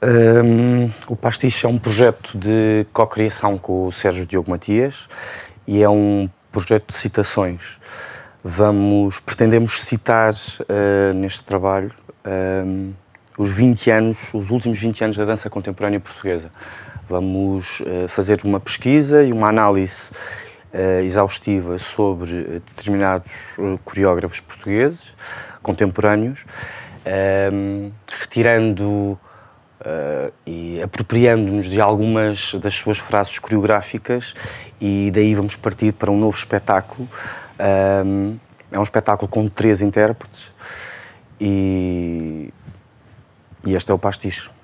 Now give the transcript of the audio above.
Um, o Pastiche é um projeto de co-criação com o Sérgio Diogo Matias e é um projeto de citações. Vamos, pretendemos citar uh, neste trabalho um, os 20 anos, os últimos 20 anos da dança contemporânea portuguesa. Vamos uh, fazer uma pesquisa e uma análise uh, exaustiva sobre determinados coreógrafos portugueses contemporâneos, um, retirando apropriando-nos de algumas das suas frases coreográficas e daí vamos partir para um novo espetáculo. Um, é um espetáculo com três intérpretes e, e este é o pastiche.